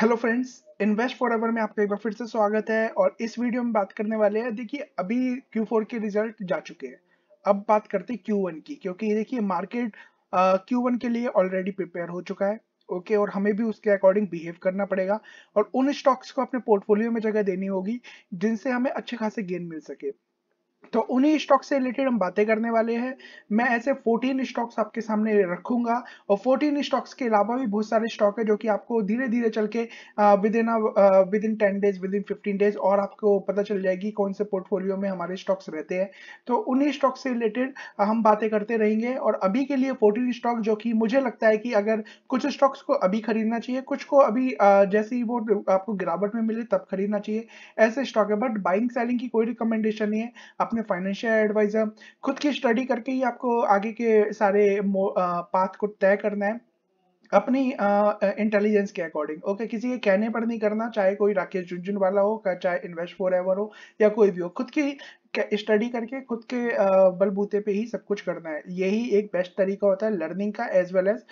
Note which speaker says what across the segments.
Speaker 1: hello friends invest forever में आपका एक बार फिर से स्वागत है और इस वीडियो में बात करने वाले हैं देखिए अभी Q4 के रिजल्ट जा चुके हैं अब बात करते हैं Q1 की क्योंकि देखिए मार्केट Q1 के लिए ऑलरेडी प्रिपेयर हो चुका है ओके okay, और हमें भी उसके अकॉर्डिंग बिहेव करना पड़ेगा और उन स्टॉक्स को अपने पोर्टफोलियो में जगह देनी होगी जिनसे हमें अच्छे खासे गेन मिल सके तो उन्हीं स्टॉक से रिलेटेड हम बातें करने वाले हैं मैं ऐसे 14 स्टॉक्स आपके सामने रखूंगा और 14 स्टॉक्स के अलावा भी बहुत सारे स्टॉक है जो कि आपको धीरे धीरे चल के within within ten days within fifteen days और आपको पता चल जाएगी कौन से पोर्टफोलियो में हमारे स्टॉक्स रहते हैं तो उन्हीं स्टॉक से रिलेटेड हम बातें करते रहेंगे और अभी के लिए फोर्टीन स्टॉक जो कि मुझे लगता है कि अगर कुछ स्टॉक्स को अभी खरीदना चाहिए कुछ को अभी जैसे ही वो आपको गिरावट में मिले तब खरीदना चाहिए ऐसे स्टॉक है बट बाइंग सेलिंग की कोई रिकमेंडेशन नहीं है आपने फाइनेंशियल एडवाइजर खुद की स्टडी करके ही आपको आगे के सारे पाथ को तय करना है अपनी इंटेलिजेंस के अकॉर्डिंग ओके किसी के कहने पर नहीं करना चाहे कोई राकेश झुंझुन वाला हो चाहे इन्वेस्ट फॉर एवर हो या कोई भी हो खुद की स्टडी करके खुद के बलबूते पे ही सब कुछ करना है यही एक बेस्ट तरीका होता है लर्निंग का एज वेल एज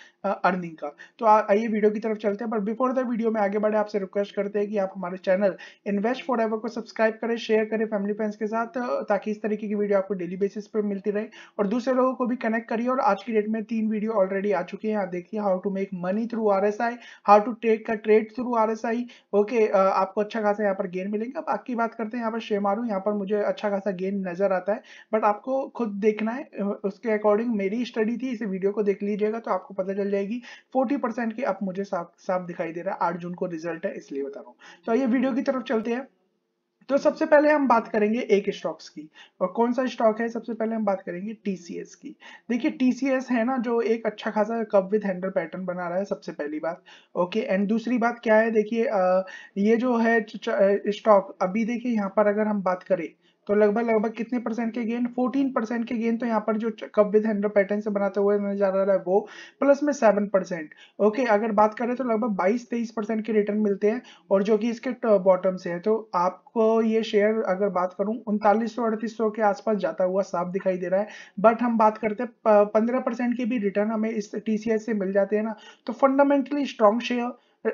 Speaker 1: अर्निंग का तो आइए वीडियो की तरफ चलते हैं पर बिफोर द वीडियो में आगे बढ़े आपसे रिक्वेस्ट करते हैं कि आप हमारे चैनल इन्वेस्ट फॉर एवर को सब्सक्राइब करें शेयर करें फैमिली फ्रेंड्स के साथ ताकि इस तरीके की वीडियो आपको डेली बेसिस पर मिलती रहे और दूसरे लोगों को भी कनेक्ट करिए और आज की डेट में तीन वीडियो ऑलरेडी आ चुके हैं आप देखिए how to make money through R how to take का ट्रेड थ्रू आर ओके आपको अच्छा खासा यहाँ पर गेन मिलेगा बाकी बात करते हैं यहाँ पर शेयर मारू यहाँ पर मुझे अच्छा खासा सा गेन नजर आता है बट आपको खुद देखना है उसके अकॉर्डिंग मेरी स्टडी थी इसे वीडियो को देख लीजिएगा तो आपको पता चल जाएगी फोर्टी परसेंट की अब मुझे साफ साफ दिखाई दे रहा है आठ जून को रिजल्ट है इसलिए बता रहा हूँ तो आइए वीडियो की तरफ चलते हैं तो सबसे पहले हम बात करेंगे एक स्टॉक्स की और कौन सा स्टॉक है सबसे पहले हम बात करेंगे टीसीएस की देखिए टीसीएस है ना जो एक अच्छा खासा कप विद हैंडल पैटर्न बना रहा है सबसे पहली बात ओके एंड दूसरी बात क्या है देखिए ये जो है स्टॉक अभी देखिए यहाँ पर अगर हम बात करें तो लगभग लगभग कितने परसेंट के गेन 14 परसेंट के गेन तो यहाँ पर जो कप विद हैंडल पैटर्न से बनाते हुए नजर आ रहा है वो प्लस में सेवन परसेंट ओके अगर बात करें तो लगभग बाईस तेईस परसेंट के रिटर्न मिलते हैं और जो कि इसके बॉटम से है तो आपको ये शेयर अगर बात करूँ उनतालीस सौ अड़तीस सौ के आसपास जाता हुआ साफ दिखाई दे रहा है बट हम बात करते हैं पंद्रह परसेंट के भी रिटर्न हमें इस एस से मिल जाते हैं ना तो फंडामेंटली स्ट्रॉन्ग शेयर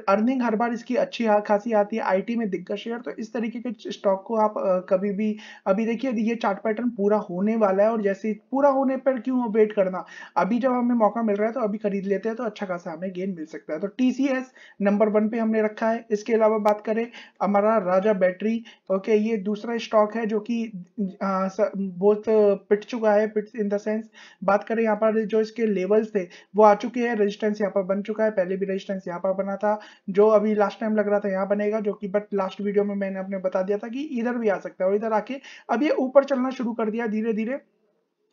Speaker 1: अर्निंग हर बार इसकी अच्छी खासी आती है आईटी में दिग्गज शेयर तो इस तरीके के स्टॉक को आप कभी भी अभी देखिए ये चार्ट पैटर्न पूरा होने वाला है और जैसे पूरा होने पर क्यों वेट करना अभी जब हमें मौका मिल रहा है तो अभी खरीद लेते हैं तो अच्छा खासा हमें गेन मिल सकता है तो टीसीएस नंबर वन पे हमने रखा है इसके अलावा बात करें हमारा राजा बैटरी ओके ये दूसरा स्टॉक है जो कि बहुत पिट चुका है पिट इन द सेंस बात करें यहाँ पर जो इसके लेवल्स थे वो आ चुके हैं रजिस्टेंस यहाँ पर बन चुका है पहले भी रजिस्टेंस यहाँ पर बना था बनेगा जो अभी लास्ट टाइम लग रहा था यहाँ बनेगा जो कि बट लास्ट वीडियो में मैंने अपने बता दिया था कि इधर भी आ सकता है और इधर आके अब ये ऊपर चलना शुरू कर दिया धीरे धीरे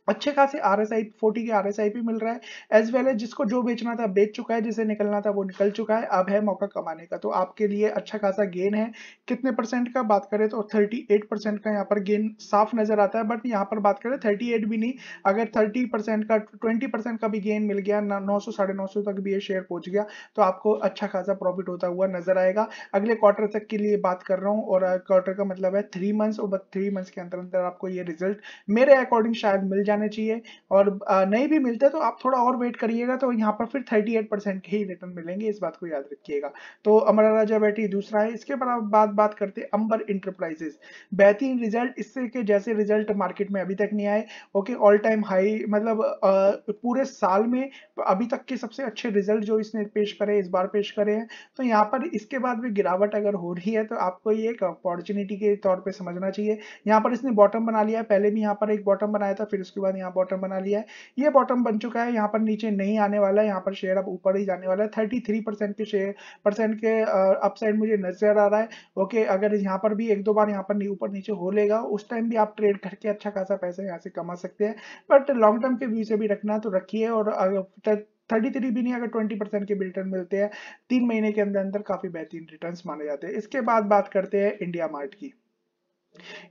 Speaker 1: अच्छे खासे आर एस आई फोर्टी के आर एस आई पी मिल रहा है एज वेल एज जिसको जो बेचना था बेच चुका है जिसे निकलना था वो निकल चुका है अब है मौका कमाने का तो आपके लिए अच्छा खासा गेन है कितने परसेंट का बात करें तो थर्टी एट परसेंट का यहाँ पर गेन साफ नजर आता है बट यहाँ पर बात करें थर्टी एट भी नहीं अगर थर्टी परसेंट का ट्वेंटी परसेंट का भी गेन मिल गया नौ सौ साढ़े नौ सौ तक भी ये शेयर पहुंच गया तो आपको अच्छा खासा प्रॉफिट होता हुआ नजर आएगा अगले क्वार्टर तक के लिए बात कर रहा हूँ और क्वार्टर का मतलब है थ्री मंथ्स और थ्री मंथ्स के अंदर अंदर आपको ये रिजल्ट मेरे अकॉर्डिंग शायद मिल जाए जाने चाहिए और नहीं भी मिलते तो आप थोड़ा और वेट करिएगा तो यहाँ पर फिर 38 परसेंट के ही रिटर्न मिलेंगे इस बात को याद रखिएगा तो अमरा राजा बैठी दूसरा है इसके बाद बात करते हैं अंबर इंटरप्राइजेस बेहतरीन रिजल्ट इससे के जैसे रिजल्ट मार्केट में अभी तक नहीं आए ओके ऑल टाइम हाई मतलब पूरे साल में अभी तक के सबसे अच्छे रिजल्ट जो इसने पेश करे इस बार पेश करे हैं तो यहाँ पर इसके बाद भी गिरावट अगर हो रही है तो आपको ये एक अपॉर्चुनिटी के तौर पर समझना चाहिए यहाँ पर इसने बॉटम बना लिया पहले भी यहाँ पर एक बॉटम बनाया था फिर उसके बाद यहाँ बॉटम बना लिया है ये बॉटम बन चुका है यहाँ पर नीचे नहीं आने वाला है यहाँ पर शेयर अब ऊपर ही जाने वाला है थर्टी थ्री परसेंट के शेयर परसेंट के अपसाइड uh, मुझे नजर आ रहा है ओके अगर यहाँ पर भी एक दो बार यहाँ पर ऊपर नीचे हो लेगा उस टाइम भी आप ट्रेड करके अच्छा खासा पैसा यहाँ से कमा सकते हैं बट लॉन्ग टर्म के व्यू से भी रखना तो रखिए और थर्टी थ्री भी नहीं अगर ट्वेंटी परसेंट के रिटर्न मिलते हैं तीन महीने के अंदर अंदर काफी बेहतरीन रिटर्न्स माने जाते हैं इसके बाद बात करते हैं इंडिया मार्ट की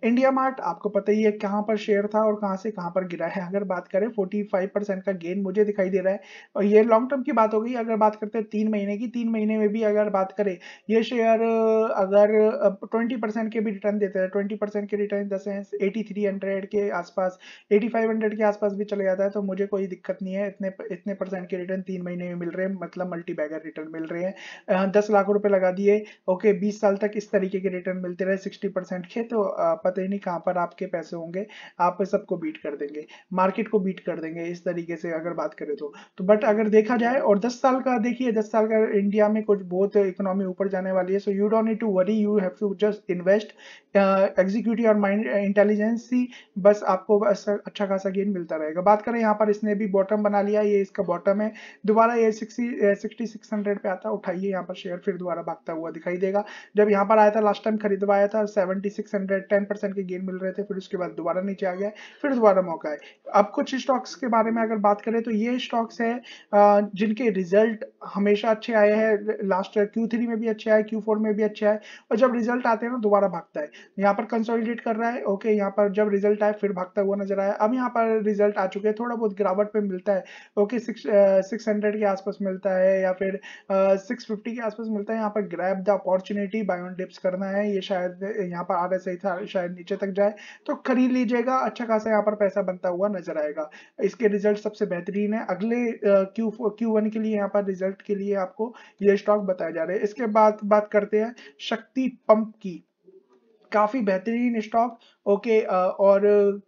Speaker 1: इंडिया मार्ट आपको पता ही है कहां पर शेयर था और कहां से कहां पर गिरा है अगर बात करें 45 परसेंट का गेन मुझे दिखाई दे रहा है और ये लॉन्ग टर्म की बात हो गई अगर बात करते हैं तीन महीने की तीन महीने में भी अगर बात करें ये शेयर अगर 20 परसेंट के भी रिटर्न देते हैं ट्वेंटी परसेंट के रिटर्न जैसे एटी थ्री हंड्रेड के आसपास एटी फाइव हंड्रेड के आसपास भी चले जाता है तो मुझे कोई दिक्कत नहीं है इतने इतने परसेंट के रिटर्न तीन महीने में मिल रहे हैं मतलब मल्टी बैगर रिटर्न मिल रहे हैं दस लाख रुपये लगा दिए ओके बीस साल तक इस तरीके के रिटर्न मिलते रहे सिक्सटी परसेंट के तो पता ही नहीं कहाँ पर आपके पैसे होंगे आप सबको बीट कर देंगे मार्केट को बीट कर देंगे इस तरीके से अगर बात करें तो, तो बट अगर देखा जाए और दस साल का देखिए दस साल का इंडिया में कुछ बहुत इकोनॉमी ऊपर जाने वाली है so you don't need to worry you have to just invest executive और माइंड इंटेलिजेंस ही बस आपको बस अच्छा खासा गेन मिलता रहेगा बात करें यहाँ पर इसने भी बॉटम बना लिया ये इसका बॉटम है दोबारा ये सिक्सटी सिक्सटी सिक्स हंड्रेड पे आता उठाइए यहाँ पर शेयर फिर दोबारा भागता हुआ दिखाई देगा जब यहाँ पर आया था लास्ट टाइम खरीदवाया था seventy six hundred ten percent के गेन मिल रहे थे फिर उसके बाद दोबारा नीचे आ गया फिर दोबारा मौका है अब कुछ स्टॉक्स के बारे में अगर बात करें तो ये स्टॉक्स है जिनके रिजल्ट हमेशा अच्छे आए हैं लास्ट क्यू थ्री में भी अच्छे आए क्यू फोर में भी अच्छे आए और जब रिजल्ट आते हैं ना दोबारा भागता है यहाँ पर कंसोलिडेट कर रहा है ओके यहाँ पर जब रिजल्ट आए फिर भागता हुआ नजर आया अब यहाँ पर रिजल्ट आ चुके हैं थोड़ा बहुत गिरावट पे मिलता है ओके सिक्स हंड्रेड के आसपास मिलता है या फिर सिक्स फिफ्टी के आसपास मिलता है यहाँ पर grab the opportunity buy on dips करना है ये शायद यहाँ पर आर एस आई था शायद नीचे तक जाए तो खरीद लीजिएगा अच्छा खासा यहाँ पर पैसा बनता हुआ नजर आएगा इसके रिजल्ट सबसे बेहतरीन है अगले क्यू क्यू वन के लिए यहाँ पर रिजल्ट के लिए आपको ये स्टॉक बताया जा रहा है इसके बाद बात करते हैं शक्ति पंप की काफी बेहतरीन स्टॉक ओके uh, और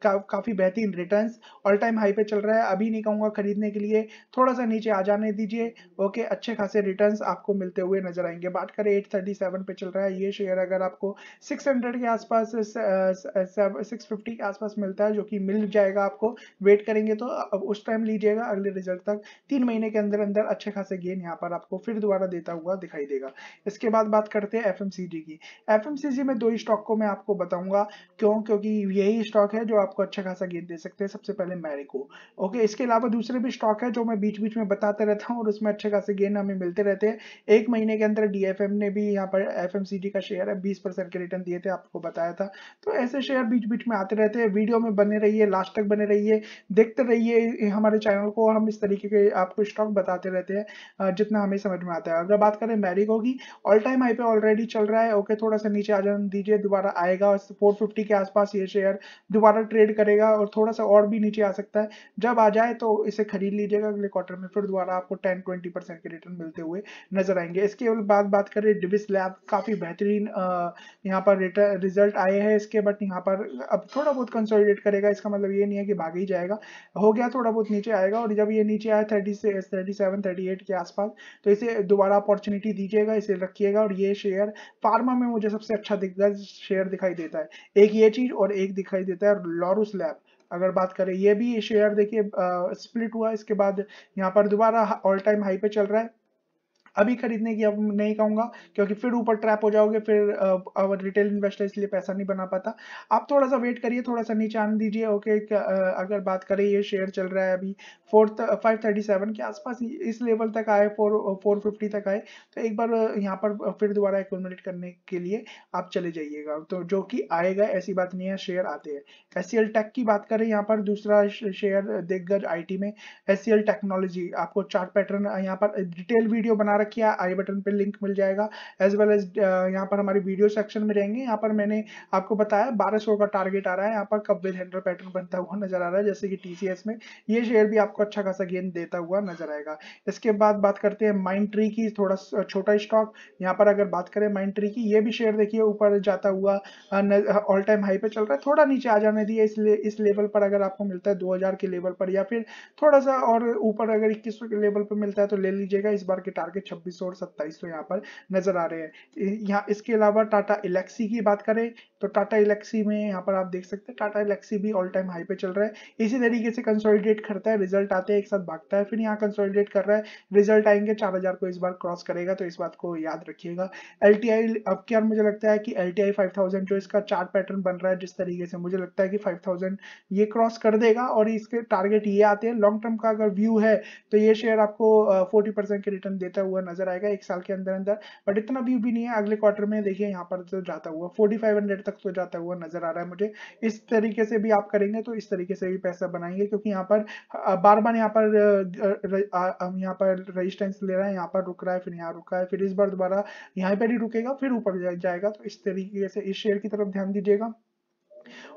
Speaker 1: का, काफ़ी बेहतरीन रिटर्न्स ऑल टाइम हाई पे चल रहा है अभी नहीं कहूँगा खरीदने के लिए थोड़ा सा नीचे आ जाने दीजिए ओके अच्छे खासे रिटर्न्स आपको मिलते हुए नजर आएंगे बात करें एट थर्टी सेवन पे चल रहा है ये शेयर अगर आपको सिक्स हंड्रेड के आसपास फिफ्टी uh, के आसपास मिलता है जो कि मिल जाएगा आपको वेट करेंगे तो उस टाइम लीजिएगा अगले रिजल्ट तक तीन महीने के अंदर अंदर अच्छे खासे गेन यहाँ पर आपको फिर दोबारा देता हुआ दिखाई देगा इसके बाद बात करते हैं एफ की एफ में दो ही स्टॉक को मैं आपको बताऊंगा क्यों क्योंकि यही स्टॉक है जो आपको अच्छा खासा गेन दे सकते हैं सबसे पहले मैरिको ओके इसके अलावा दूसरे भी स्टॉक है जो मैं बीच बीच में बताते रहता हूँ और उसमें अच्छे खासे गेन हमें मिलते रहते हैं एक महीने के अंदर डी ने भी यहाँ पर एफ का शेयर है बीस के रिटर्न दिए थे आपको बताया था तो ऐसे शेयर बीच बीच में आते रहते हैं वीडियो में बने रहिए लास्ट तक बने रहिए देखते रहिए हमारे चैनल को हम इस तरीके के आपको स्टॉक बताते रहते हैं जितना हमें समझ में आता है अगर बात करें मैरिको की ऑल टाइम हाई पे ऑलरेडी चल रहा है ओके थोड़ा सा नीचे आ जाने दीजिए दोबारा आएगा 450 के आसपास आसपास ये शेयर दोबारा ट्रेड करेगा और थोड़ा सा और भी नीचे आ सकता है जब आ जाए तो इसे खरीद लीजिएगा अगले क्वार्टर में फिर दोबारा आपको टेन ट्वेंटी परसेंट के रिटर्न मिलते हुए नजर आएंगे इसके बाद बात कर रहे डिविस लैब काफी बेहतरीन यहाँ पर रिजल्ट आए हैं इसके बट यहाँ पर अब थोड़ा बहुत कंसोलिडेट करेगा इसका मतलब ये नहीं है कि भाग ही जाएगा हो गया थोड़ा बहुत नीचे आएगा और जब ये नीचे आए थर्टी से थर्टी सेवन थर्टी एट के आसपास तो इसे दोबारा अपॉर्चुनिटी दीजिएगा इसे रखिएगा और ये शेयर फार्मा में मुझे सबसे अच्छा दिखता है शेयर दिखाई देता है एक ये चीज एपीसी और एक दिखाई देता है लॉरुस लैब अगर बात करें ये भी शेयर देखिए स्प्लिट हुआ इसके बाद यहाँ पर दोबारा ऑल टाइम हाई पे चल रहा है अभी खरीदने की अब नहीं कहूंगा क्योंकि फिर ऊपर ट्रैप हो जाओगे फिर रिटेल इन्वेस्टर इसलिए पैसा नहीं बना पाता आप थोड़ा सा वेट करिए थोड़ा सा नीचे आने दीजिए ओके अगर बात करें ये शेयर चल रहा है अभी फोर फाइव थर्टी सेवन के आसपास इस लेवल तक आए फोर फोर फिफ्टी तक आए तो एक बार यहाँ पर फिर दोबारा एकोमोडेट करने के लिए आप चले जाइएगा तो जो कि आएगा ऐसी बात नहीं है शेयर आते हैं एस टेक की बात करें यहाँ पर दूसरा शेयर देख आई में एस टेक्नोलॉजी आपको चार्ट पैटर्न यहाँ पर डिटेल वीडियो बना रखी है आई बटन पर लिंक मिल जाएगा एज वेल एज यहाँ पर हमारी वीडियो सेक्शन में रहेंगे यहाँ पर मैंने आपको बताया बारह का टारगेट आ रहा है यहाँ पर कब विल हैंडल पैटर्न बनता हुआ नजर आ रहा है जैसे कि टी में ये शेयर भी आपको अच्छा खासा गेंद देता हुआ नजर आएगा इसके बाद बात करते हैं माइंड ट्री की थोड़ा छोटा स्टॉक यहाँ पर अगर बात करें माइंड ट्री की ये भी शेयर देखिए ऊपर जाता हुआ ऑल टाइम हाई पे चल रहा है थोड़ा नीचे आ जाने दिया इस, ले, इस लेवल पर अगर आपको मिलता है 2000 के लेवल पर या फिर थोड़ा सा और ऊपर अगर इक्कीस के लेवल पर मिलता है तो ले लीजिएगा इस बार के टारगेट छब्बीस और सत्ताईस सौ तो यहाँ पर नजर आ रहे हैं यहाँ इसके अलावा टाटा इलेक्सी की बात करें तो टाटा इलेक्सी में यहाँ पर आप देख सकते हैं टाटा इलेक्सी भी ऑल टाइम हाई पे चल रहा है इसी तरीके से कंसोलिडेट करता है रिजल्ट आते हैं एक साथ भागता है फिर यहाँ कंसोलिडेट कर रहा है रिजल्ट आएंगे चार हजार को इस बार क्रॉस करेगा तो इस बात को याद रखिएगा एल अब क्या मुझे लगता है कि एल टी जो इसका चार पैटर्न बन रहा है जिस तरीके से मुझे लगता है कि फाइव ये क्रॉस कर देगा और इसके टारगेट ये आते हैं लॉन्ग टर्म का अगर व्यू है तो ये शेयर आपको फोर्टी के रिटर्न देता हुआ नजर आएगा एक साल के अंदर अंदर बट इतना भी भी नहीं है अगले क्वार्टर में देखिए यहाँ पर तो जाता हुआ फोर्टी फाइव हंड्रेड तक तो जाता हुआ नजर आ रहा है मुझे इस तरीके से भी आप करेंगे तो इस तरीके से भी पैसा बनाएंगे क्योंकि यहाँ पर बार बार यहाँ पर यहाँ पर रजिस्टेंस ले रहे हैं यहाँ पर रुक रहा है फिर यहाँ रुका है फिर इस बार दोबारा यहाँ पर ही रुकेगा फिर ऊपर जाएगा तो इस तरीके से इस शेयर की तरफ ध्यान दीजिएगा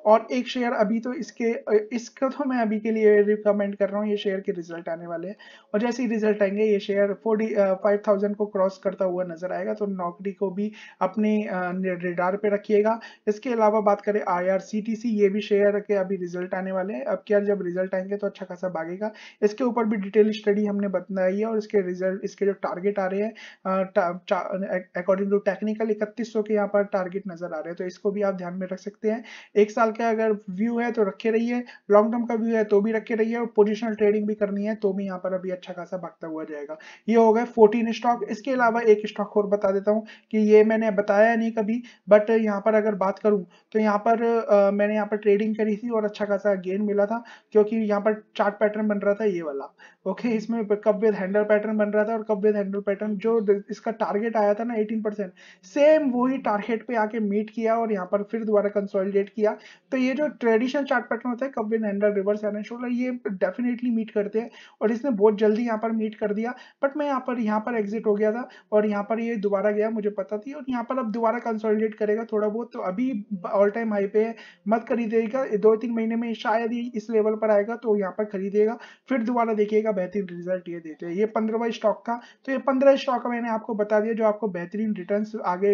Speaker 1: और एक शेयर अभी तो इसके इसका तो मैं अभी के लिए रिकमेंड कर रहा हूँ ये शेयर के रिजल्ट आने वाले हैं और जैसे ही रिजल्ट आएंगे ये शेयर फोर्टी फाइव थाउजेंड को क्रॉस करता हुआ नजर आएगा तो नौकरी को भी अपने रिडार पे रखिएगा इसके अलावा बात करें आईआरसीटीसी ये भी शेयर के अभी रिजल्ट आने वाले हैं अब क्या जब रिजल्ट आएंगे तो अच्छा खासा भागेगा इसके ऊपर भी डिटेल स्टडी हमने बताई है और इसके रिजल्ट इसके जो टारगेट आ रहे हैं अकॉर्डिंग टू टेक्निकल इकतीस के यहाँ पर टारगेट नजर आ रहे हैं तो इसको भी आप ध्यान में रख सकते हैं एक साल का अगर व्यू है तो रखे रहिए लॉन्ग टर्म का व्यू है तो भी रखे रहिए और पोजिशनल ट्रेडिंग भी करनी है तो भी यहाँ पर अभी अच्छा खासा भागता हुआ जाएगा ये हो गया फोर्टीन स्टॉक इसके अलावा एक स्टॉक और बता देता हूँ कि ये मैंने बताया नहीं कभी बट यहाँ पर अगर बात करूँ तो यहाँ पर मैंने यहाँ पर ट्रेडिंग करी थी और अच्छा खासा गेन मिला था क्योंकि यहाँ पर चार्ट पैटर्न बन रहा था ये वाला ओके इसमें कब विद हैंडल पैटर्न बन रहा था और कब विद हैंडल पैटर्न जो इसका टारगेट आया था ना 18 परसेंट सेम वही टारगेट पे आके मीट किया और यहाँ पर फिर दोबारा कंसोलिडेट किया किया तो ये जो ट्रेडिशनल चार्ट पैटर्न होता है cup and handle reverse head and shoulder ये डेफिनेटली मीट करते हैं और इसने बहुत जल्दी यहाँ पर मीट कर दिया बट मैं यहाँ पर यहाँ पर एग्जिट हो गया था और यहाँ पर ये दोबारा गया मुझे पता थी और यहाँ पर अब दोबारा कंसोलिडेट करेगा थोड़ा बहुत तो अभी ऑल टाइम हाई पे है मत खरीदेगा दो तीन महीने में शायद ही इस लेवल पर आएगा तो यहाँ पर खरीदेगा फिर दोबारा देखिएगा बेहतरीन रिजल्ट ये देते हैं ये पंद्रहवा स्टॉक का तो ये पंद्रह स्टॉक का मैंने आपको बता दिया जो आपको बेहतरीन रिटर्न आगे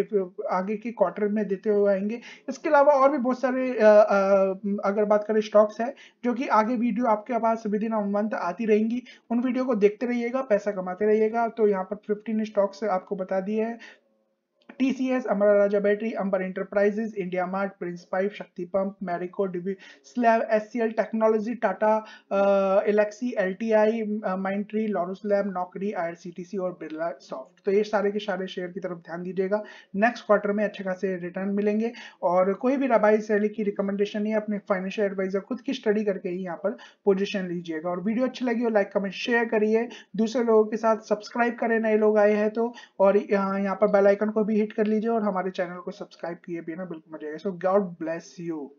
Speaker 1: आगे के क्वार्टर में देते हुए आएंगे इसके अलावा और भी बहुत सारे में अगर बात करें स्टॉक्स है जो कि आगे वीडियो आपके पास विद इन मंथ आती रहेंगी उन वीडियो को देखते रहिएगा पैसा कमाते रहिएगा तो यहाँ पर फिफ्टीन स्टॉक्स आपको बता दिए हैं TCS, Amara Raja Battery, Amber Enterprises, India Mart, Prince Pipe, Shakti Pump, Marico, Divi, Slav, SCL Technology, Tata, uh, Alexi, LTI, uh, Mindtree, Lorus Lab, Nokri, IRCTC और बिरला सॉफ्ट तो ये सारे के सारे शेयर की तरफ ध्यान दीजिएगा नेक्स्ट क्वार्टर में अच्छे खासे रिटर्न मिलेंगे और कोई भी रबाई सैली की रिकमेंडेशन नहीं अपने फाइनेंशियल एडवाइजर खुद की स्टडी करके ही यहाँ पर पोजिशन लीजिएगा और वीडियो अच्छी लगी हो लाइक कमेंट शेयर करिए दूसरे लोगों के साथ सब्सक्राइब करें नए लोग आए हैं तो और यहाँ पर बेलाइकन को भी हिट कर लीजिए और हमारे चैनल को सब्सक्राइब किए बिना बिल्कुल मजा आएगा सो गॉड ब्लेस यू